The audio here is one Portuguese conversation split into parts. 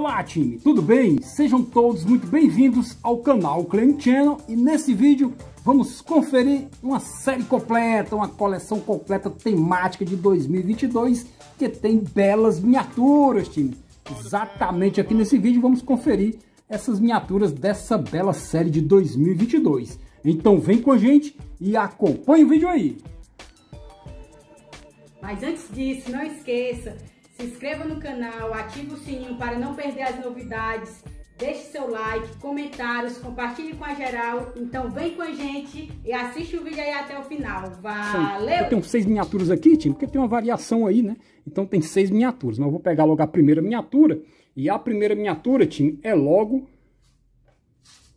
Olá time, tudo bem? Sejam todos muito bem-vindos ao canal Claim Channel e nesse vídeo vamos conferir uma série completa, uma coleção completa temática de 2022 que tem belas miniaturas time. Exatamente aqui nesse vídeo vamos conferir essas miniaturas dessa bela série de 2022. Então vem com a gente e acompanhe o vídeo aí! Mas antes disso, não esqueça se inscreva no canal, ative o sininho para não perder as novidades, deixe seu like, comentários, compartilhe com a geral. Então vem com a gente e assiste o vídeo aí até o final. Valeu! Eu tenho seis miniaturas aqui, Tim, porque tem uma variação aí, né? Então tem seis miniaturas, mas eu vou pegar logo a primeira miniatura. E a primeira miniatura, Tim, é logo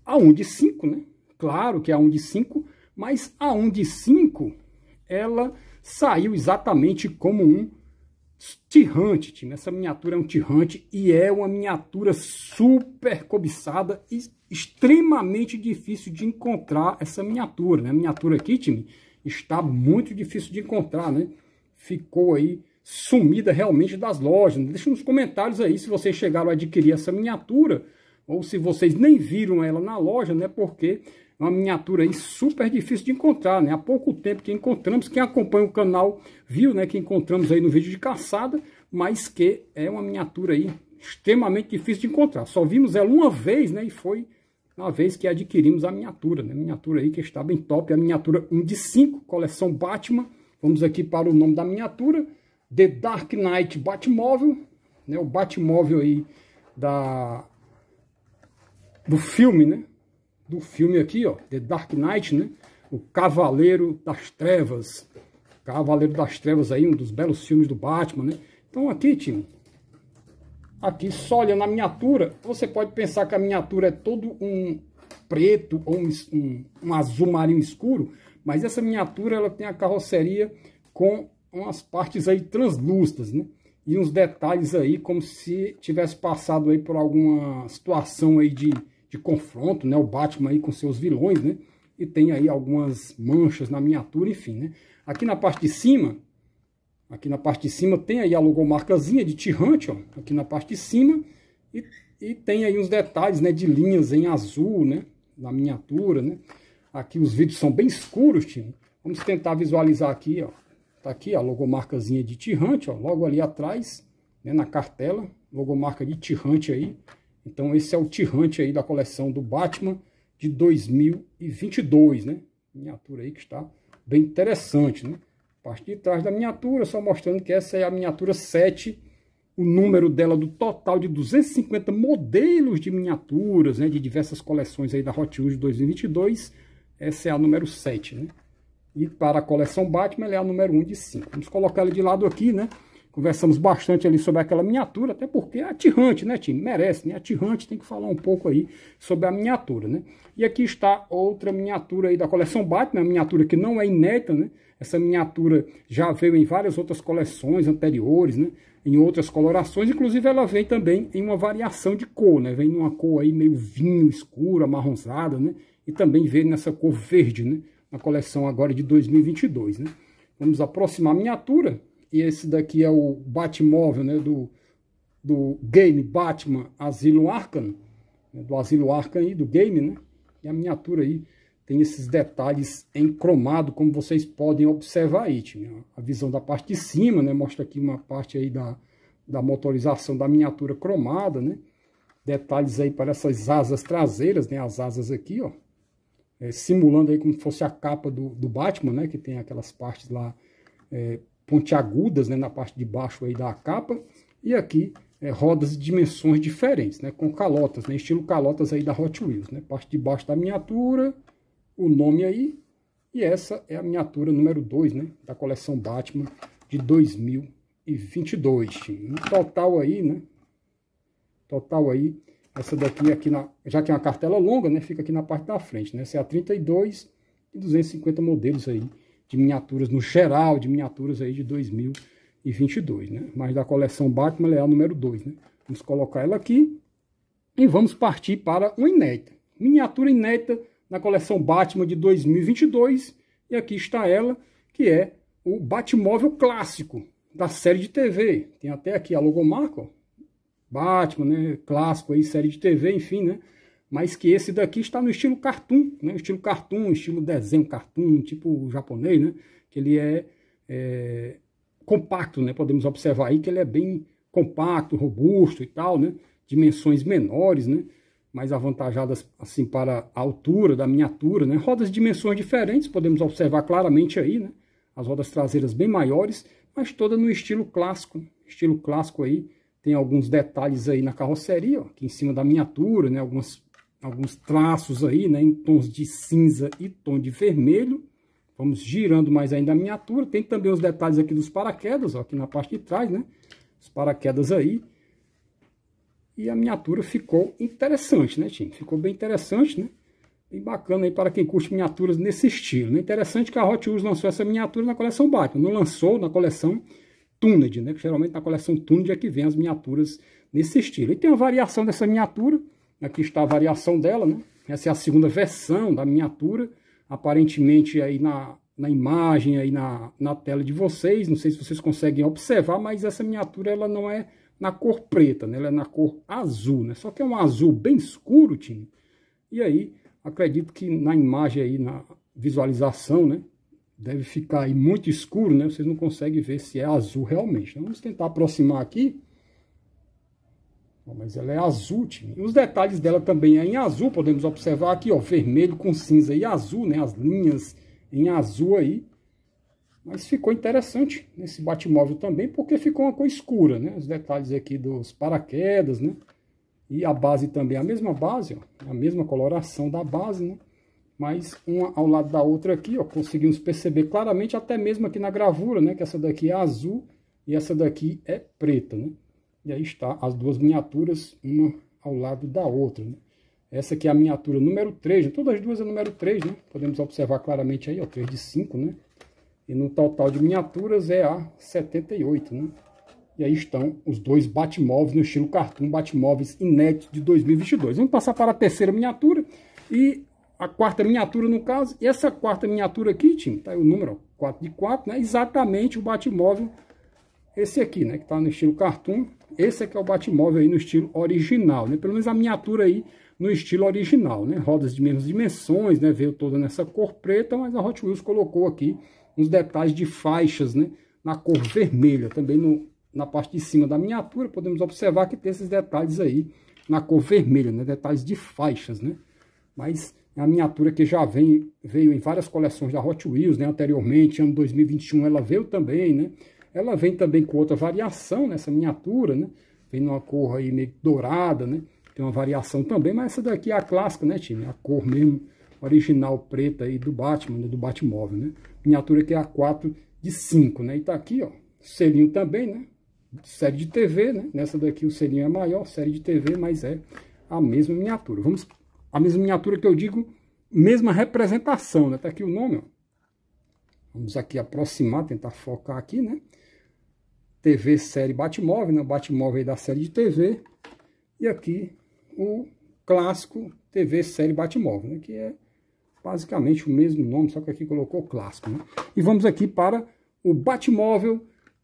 a 1 de 5, né? Claro que é a 1 de 5, mas a 1 de 5, ela saiu exatamente como um Tirante, time. Essa miniatura é um tirante e é uma miniatura super cobiçada e extremamente difícil de encontrar essa miniatura, né? A miniatura aqui, time, está muito difícil de encontrar, né? Ficou aí sumida realmente das lojas. Né? Deixa nos comentários aí se vocês chegaram a adquirir essa miniatura ou se vocês nem viram ela na loja, né? Porque uma miniatura aí super difícil de encontrar, né? Há pouco tempo que encontramos, quem acompanha o canal viu, né? Que encontramos aí no vídeo de caçada, mas que é uma miniatura aí extremamente difícil de encontrar. Só vimos ela uma vez, né? E foi na vez que adquirimos a miniatura, né? Miniatura aí que está bem top, a miniatura 1 de 5, coleção Batman. Vamos aqui para o nome da miniatura, The Dark Knight Batmóvel, né? O Batmóvel aí da do filme, né? do filme aqui, ó, The Dark Knight, né? O Cavaleiro das Trevas. Cavaleiro das Trevas aí, um dos belos filmes do Batman, né? Então aqui, Tim, aqui só olhando a miniatura, você pode pensar que a miniatura é todo um preto ou um, um, um azul marinho escuro, mas essa miniatura ela tem a carroceria com umas partes aí translúcidas, né? E uns detalhes aí como se tivesse passado aí por alguma situação aí de de confronto, né? O Batman aí com seus vilões, né? E tem aí algumas manchas na miniatura, enfim, né? Aqui na parte de cima, aqui na parte de cima tem aí a logomarcazinha de Tirante, ó, aqui na parte de cima, e, e tem aí uns detalhes, né, de linhas em azul, né, na miniatura, né? Aqui os vídeos são bem escuros, time. Vamos tentar visualizar aqui, ó. Tá aqui a logomarcazinha de Tirante, ó, logo ali atrás, né, na cartela, logomarca de Tirante aí. Então esse é o tirante aí da coleção do Batman de 2022, né? Miniatura aí que está bem interessante, né? Parte de trás da miniatura, só mostrando que essa é a miniatura 7, o número dela do total de 250 modelos de miniaturas, né? De diversas coleções aí da Hot Wheels de 2022, essa é a número 7, né? E para a coleção Batman, ela é a número 1 de 5. Vamos colocar ela de lado aqui, né? Conversamos bastante ali sobre aquela miniatura, até porque é atirante, né, time? Merece, né? Atirante tem que falar um pouco aí sobre a miniatura, né? E aqui está outra miniatura aí da coleção Batman, né? uma miniatura que não é inédita, né? Essa miniatura já veio em várias outras coleções anteriores, né? Em outras colorações, inclusive ela vem também em uma variação de cor, né? Vem numa cor aí meio vinho escuro, amarronzada, né? E também veio nessa cor verde, né? Na coleção agora de 2022, né? Vamos aproximar a miniatura e esse daqui é o Batmóvel, né, do, do game Batman Asilo Arkham, né, do Asilo Arkham aí, do game, né, e a miniatura aí tem esses detalhes em cromado, como vocês podem observar aí, a visão da parte de cima, né, mostra aqui uma parte aí da, da motorização da miniatura cromada, né, detalhes aí para essas asas traseiras, né, as asas aqui, ó, é, simulando aí como se fosse a capa do, do Batman, né, que tem aquelas partes lá é, pontiagudas né, na parte de baixo aí da capa, e aqui é, rodas de dimensões diferentes, né, com calotas, né, estilo calotas aí da Hot Wheels. Né, parte de baixo da miniatura, o nome aí, e essa é a miniatura número 2 né, da coleção Batman de 2022. no total aí, né, total aí, essa daqui aqui, na, já que é uma cartela longa, né, fica aqui na parte da frente. Né, essa é a 32 e 250 modelos aí de miniaturas no geral, de miniaturas aí de 2022, né? Mas da coleção Batman Leal número 2, né? Vamos colocar ela aqui e vamos partir para uma inédita. Miniatura inédita na coleção Batman de 2022 e aqui está ela, que é o Batmóvel clássico da série de TV. Tem até aqui a logomarca, ó. Batman, né? Clássico aí, série de TV, enfim, né? mas que esse daqui está no estilo cartoon, né? estilo cartoon, estilo desenho cartoon, tipo japonês, né? que ele é, é, compacto, né? podemos observar aí que ele é bem compacto, robusto e tal, né? dimensões menores, né? mais avantajadas assim para a altura da miniatura, né? rodas de dimensões diferentes, podemos observar claramente aí, né? as rodas traseiras bem maiores, mas toda no estilo clássico, estilo clássico aí, tem alguns detalhes aí na carroceria, ó, aqui em cima da miniatura, né, algumas alguns traços aí, né, em tons de cinza e tom de vermelho. Vamos girando mais ainda a miniatura. Tem também os detalhes aqui dos paraquedas, ó, aqui na parte de trás, né? Os paraquedas aí. E a miniatura ficou interessante, né, gente? Ficou bem interessante, né? Bem bacana aí para quem curte miniaturas nesse estilo, né? Interessante que a Hot Wheels lançou essa miniatura na coleção Batman. Não lançou na coleção Tuned, né? Que geralmente na coleção Tuned é que vem as miniaturas nesse estilo. E tem uma variação dessa miniatura Aqui está a variação dela, né? Essa é a segunda versão da miniatura. Aparentemente aí na, na imagem, aí na, na tela de vocês, não sei se vocês conseguem observar, mas essa miniatura ela não é na cor preta, né? Ela é na cor azul, né? Só que é um azul bem escuro, time. E aí, acredito que na imagem aí, na visualização, né? Deve ficar aí muito escuro, né? Vocês não conseguem ver se é azul realmente. Então, vamos tentar aproximar aqui. Mas ela é azul, time. os detalhes dela também é em azul, podemos observar aqui, ó, vermelho com cinza e azul, né? As linhas em azul aí. Mas ficou interessante nesse batmóvel também, porque ficou uma cor escura, né? Os detalhes aqui dos paraquedas, né? E a base também, é a mesma base, ó, é a mesma coloração da base, né? Mas uma ao lado da outra aqui, ó, conseguimos perceber claramente até mesmo aqui na gravura, né? Que essa daqui é azul e essa daqui é preta, né? E aí está as duas miniaturas, uma ao lado da outra. Né? Essa aqui é a miniatura número 3, né? todas as duas é número 3, né? Podemos observar claramente aí, ó, 3 de 5, né? E no total de miniaturas é a 78, né? E aí estão os dois Batmóveis no estilo cartoon, Batmóveis inéditos de 2022. Vamos passar para a terceira miniatura e a quarta miniatura no caso. E essa quarta miniatura aqui, Tim, tá aí o número ó, 4 de 4, né? Exatamente o Batmóvel, esse aqui, né? Que está no estilo cartoon, esse é que é o Batmóvel aí no estilo original, né? Pelo menos a miniatura aí no estilo original, né? Rodas de mesmas dimensões, né? Veio toda nessa cor preta, mas a Hot Wheels colocou aqui uns detalhes de faixas, né? Na cor vermelha, também no, na parte de cima da miniatura, podemos observar que tem esses detalhes aí na cor vermelha, né? Detalhes de faixas, né? Mas é a miniatura que já vem, veio em várias coleções da Hot Wheels, né? Anteriormente, ano 2021, ela veio também, né? Ela vem também com outra variação nessa miniatura, né? Vem numa cor aí meio dourada, né? Tem uma variação também, mas essa daqui é a clássica, né, time? A cor mesmo original preta aí do Batman, né? do Batmóvel, né? Miniatura que é a 4 de 5, né? E tá aqui, ó, selinho também, né? Série de TV, né? Nessa daqui o selinho é maior, série de TV, mas é a mesma miniatura. Vamos a mesma miniatura que eu digo, mesma representação, né? Tá aqui o nome, ó. Vamos aqui aproximar, tentar focar aqui, né? TV série Batmóvel, né? Batmóvel da série de TV. E aqui o clássico TV série Batmóvel, né? que é basicamente o mesmo nome, só que aqui colocou clássico. Né? E vamos aqui para o Batmóvel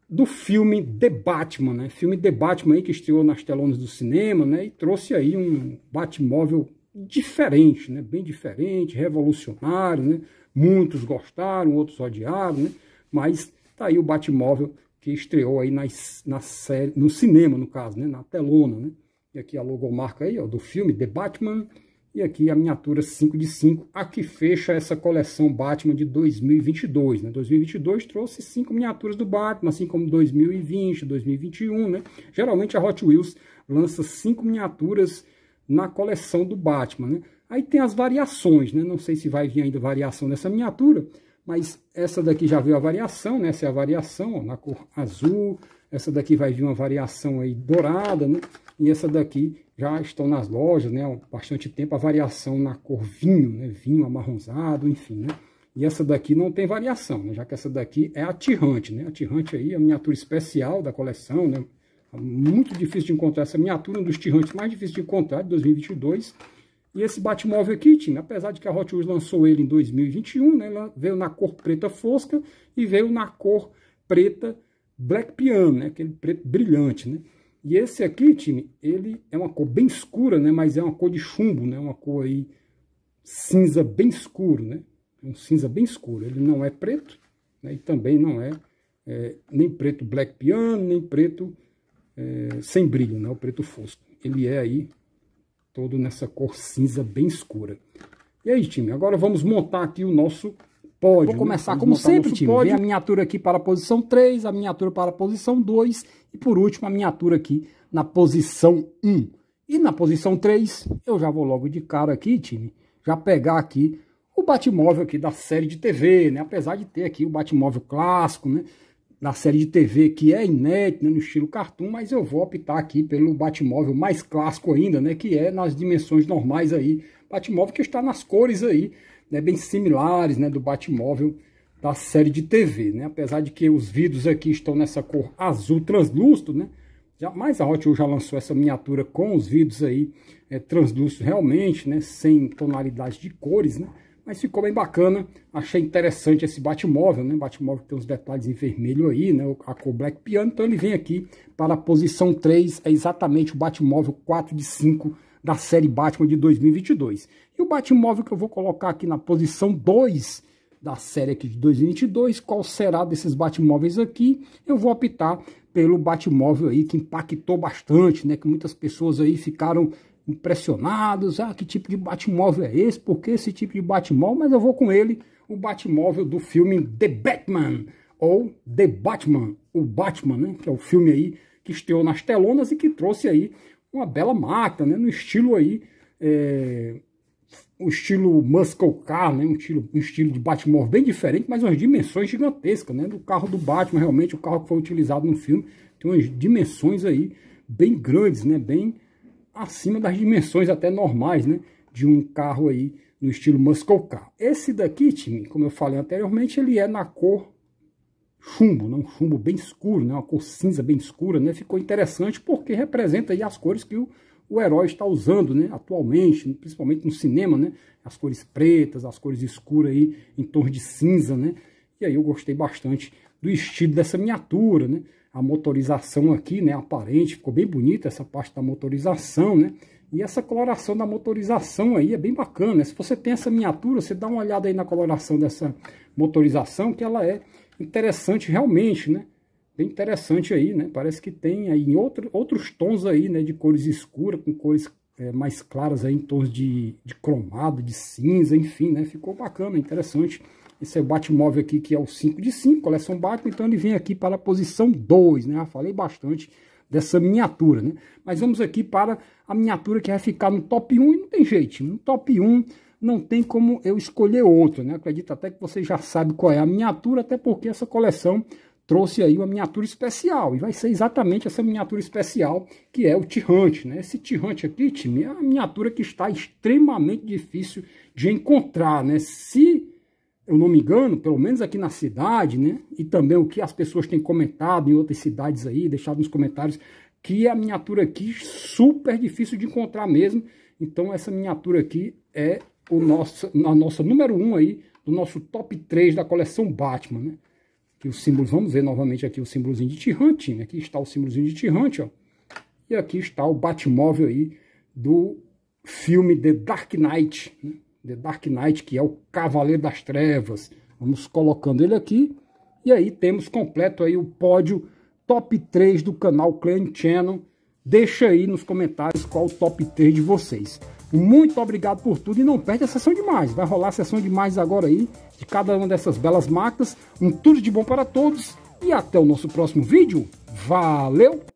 do filme The Batman, né? Filme The Batman aí que estreou nas telonas do cinema, né? E trouxe aí um Batmóvel diferente, né? Bem diferente, revolucionário, né? Muitos gostaram, outros odiaram, né? Mas tá aí o Batmóvel que estreou aí nas, na série, no cinema, no caso, né, na telona, né? E aqui a logomarca aí, ó, do filme The Batman, e aqui a miniatura 5 de 5, a que fecha essa coleção Batman de 2022, né? 2022 trouxe cinco miniaturas do Batman, assim como 2020, 2021, né? Geralmente a Hot Wheels lança cinco miniaturas na coleção do Batman, né? Aí tem as variações, né? Não sei se vai vir ainda variação nessa miniatura, mas essa daqui já veio a variação, né? Essa é a variação ó, na cor azul. Essa daqui vai vir uma variação aí dourada, né? E essa daqui já estão nas lojas, né? Há bastante tempo a variação na cor vinho, né? Vinho amarronzado, enfim, né? E essa daqui não tem variação, né? Já que essa daqui é atirrante, né? Atirrante aí é a miniatura especial da coleção, né? Muito difícil de encontrar essa miniatura, é um dos tirantes mais difíceis de encontrar de 2022. E esse Batmóvel aqui, Tim, apesar de que a Hot Wheels lançou ele em 2021, né, veio na cor preta fosca e veio na cor preta black piano, né, aquele preto brilhante, né? E esse aqui, Tim, ele é uma cor bem escura, né, mas é uma cor de chumbo, né, uma cor aí cinza bem escuro, né? Um cinza bem escuro. Ele não é preto, né, e também não é, é nem preto black piano, nem preto é, sem brilho, né, o preto fosco. Ele é aí todo nessa cor cinza bem escura. E aí, time, agora vamos montar aqui o nosso pódio. Vou né? começar né? como sempre, time. Pódio. Vem a miniatura aqui para a posição 3, a miniatura para a posição 2 e por último a miniatura aqui na posição 1. E na posição 3, eu já vou logo de cara aqui, time, já pegar aqui o Batmóvel aqui da série de TV, né? Apesar de ter aqui o Batmóvel clássico, né? da série de TV que é inédito né, no estilo cartoon, mas eu vou optar aqui pelo Batmóvel mais clássico ainda, né, que é nas dimensões normais aí, Batmóvel que está nas cores aí, né, bem similares, né, do Batmóvel da série de TV, né, apesar de que os vidros aqui estão nessa cor azul translúcido, né, mas a Hot Wheels já lançou essa miniatura com os vidros aí é, translúcidos realmente, né, sem tonalidade de cores, né, mas ficou bem bacana, achei interessante esse Batmóvel, né? Batmóvel tem uns detalhes em vermelho aí, né? A cor Black Piano, então ele vem aqui para a posição 3, é exatamente o Batmóvel 4 de 5 da série Batman de 2022. E o Batmóvel que eu vou colocar aqui na posição 2 da série aqui de 2022, qual será desses Batmóveis aqui? Eu vou optar pelo Batmóvel aí que impactou bastante, né? Que muitas pessoas aí ficaram impressionados, ah, que tipo de Batmóvel é esse, por que esse tipo de Batmóvel, mas eu vou com ele, o Batmóvel do filme The Batman, ou The Batman, o Batman, né, que é o filme aí que estreou nas telonas e que trouxe aí uma bela máquina, né, no estilo aí, é, o estilo muscle car, né, um estilo, um estilo de Batmóvel bem diferente, mas umas dimensões gigantescas, né, do carro do Batman, realmente, o carro que foi utilizado no filme, tem umas dimensões aí bem grandes, né, bem acima das dimensões até normais, né? De um carro aí no estilo muscle car. Esse daqui, time, como eu falei anteriormente, ele é na cor chumbo, né? um chumbo bem escuro, né? uma cor cinza bem escura, né? Ficou interessante porque representa aí as cores que o, o herói está usando, né? Atualmente, principalmente no cinema, né? As cores pretas, as cores escuras aí em torno de cinza, né? E aí eu gostei bastante do estilo dessa miniatura, né? a motorização aqui, né, aparente, ficou bem bonita essa parte da motorização, né? E essa coloração da motorização aí é bem bacana, né? Se você tem essa miniatura, você dá uma olhada aí na coloração dessa motorização, que ela é interessante realmente, né? Bem interessante aí, né? Parece que tem aí outro, outros tons aí, né, de cores escuras, com cores é, mais claras aí, em tons de, de cromado, de cinza, enfim, né? Ficou bacana, interessante. Esse é o Batmóvel aqui, que é o 5 de 5, coleção Batman, então ele vem aqui para a posição 2, né? Já falei bastante dessa miniatura, né? Mas vamos aqui para a miniatura que vai ficar no top 1 e não tem jeito. No top 1 não tem como eu escolher outra, né? Acredito até que você já sabe qual é a miniatura, até porque essa coleção trouxe aí uma miniatura especial. E vai ser exatamente essa miniatura especial que é o Tirante, né? Esse Tirante aqui, time, é uma miniatura que está extremamente difícil de encontrar, né? Se eu não me engano, pelo menos aqui na cidade, né? E também o que as pessoas têm comentado em outras cidades aí, deixado nos comentários, que a miniatura aqui super difícil de encontrar mesmo. Então essa miniatura aqui é o nosso, a nossa número 1 um aí, do nosso top 3 da coleção Batman, né? Que os símbolos, vamos ver novamente aqui o símbolozinho de Tirante, né? Aqui está o símbolozinho de Tirante, ó. E aqui está o Batmóvel aí do filme The Dark Knight, né? The Dark Knight, que é o Cavaleiro das Trevas. Vamos colocando ele aqui. E aí temos completo aí o pódio top 3 do canal Clan Channel. Deixa aí nos comentários qual o top 3 de vocês. Muito obrigado por tudo e não perde a sessão demais. Vai rolar a sessão demais agora aí, de cada uma dessas belas marcas. Um tudo de bom para todos e até o nosso próximo vídeo. Valeu!